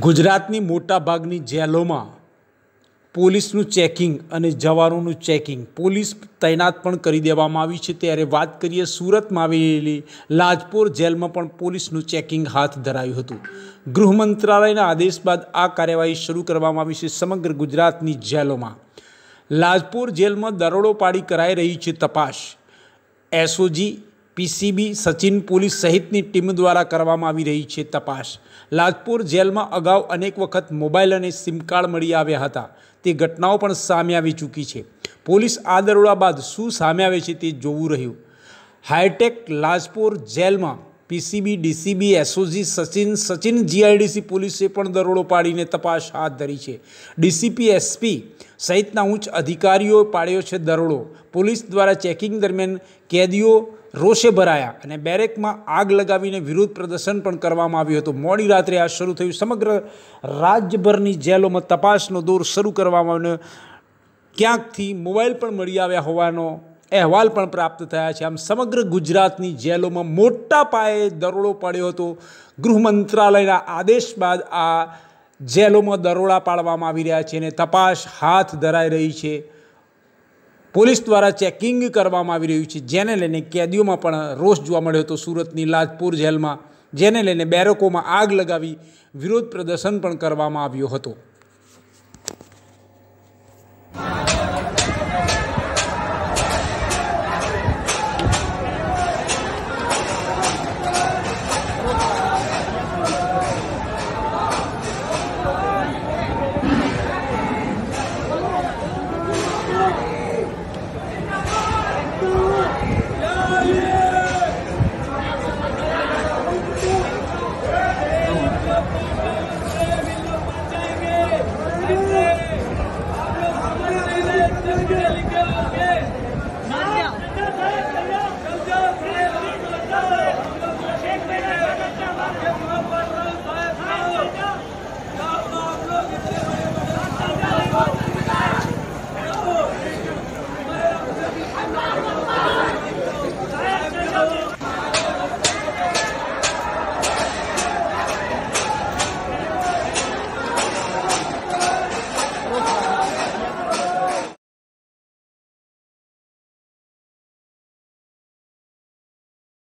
ગુજરાતની મોટાભાગની જેલોમાં પોલીસનું ચેકિંગ અને જવાનોનું ચેકિંગ પોલીસ તૈનાત પણ કરી દેવામાં આવી છે ત્યારે વાત કરીએ સુરતમાં આવેલી લાજપોર જેલમાં પણ પોલીસનું ચેકિંગ હાથ ધરાયું હતું ગૃહ મંત્રાલયના આદેશ બાદ આ કાર્યવાહી શરૂ કરવામાં આવી છે સમગ્ર ગુજરાતની જેલોમાં લાજપોર જેલમાં દરોડો પાડી કરાઈ રહી છે તપાસ એસઓજી પીસીબી સચિન પોલીસ સહિતની ટીમ દ્વારા કરવામાં આવી રહી છે તપાસ લાજપોર જેલમાં અગાઉ અનેક વખત મોબાઈલ અને સિમ કાર્ડ મળી આવ્યા હતા તે ઘટનાઓ પણ સામે આવી ચૂકી છે પોલીસ આ દરોડા બાદ શું સામે આવે છે તે જોવું રહ્યું હાઈટેક લાજપોર જેલમાં PCB DCB SOG Sachin Sachin GIDC પોલીસે પણ દરોડો પાડીને તપાસ હાથ ધરી છે ડીસીપી એસપી સહિતના ઉચ્ચ અધિકારીઓએ પાડ્યો છે દરોડો પોલીસ દ્વારા ચેકિંગ દરમિયાન કેદીઓ રોષે ભરાયા અને બેરેકમાં આગ લગાવીને વિરોધ પ્રદર્શન પણ કરવામાં આવ્યું હતું મોડી રાત્રે આ શરૂ થયું સમગ્ર રાજ્યભરની જેલોમાં તપાસનો દોર શરૂ કરવામાં આવ્યો ક્યાંકથી મોબાઈલ પણ મળી આવ્યા હોવાનો અહેવાલ પણ પ્રાપ્ત થયા છે આમ સમગ્ર ગુજરાતની જેલોમાં મોટા પાયે દરોડો પડ્યો હતો ગૃહ મંત્રાલયના આદેશ બાદ આ જેલોમાં દરોડા પાડવામાં આવી રહ્યા છે અને તપાસ હાથ ધરાઈ રહી છે પોલીસ દ્વારા ચેકિંગ કરવામાં આવી રહ્યું છે જેને લઈને કેદીઓમાં પણ રોષ જોવા મળ્યો હતો સુરતની લાજપુર જેલમાં જેને લઈને બેરકોમાં આગ લગાવી વિરોધ પ્રદર્શન પણ કરવામાં આવ્યો હતો